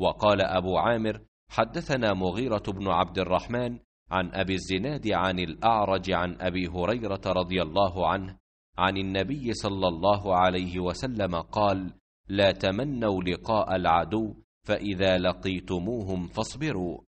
وقال أبو عامر حدثنا مغيرة بن عبد الرحمن عن أبي الزناد عن الأعرج عن أبي هريرة رضي الله عنه عن النبي صلى الله عليه وسلم قال لا تمنوا لقاء العدو فإذا لقيتموهم فاصبروا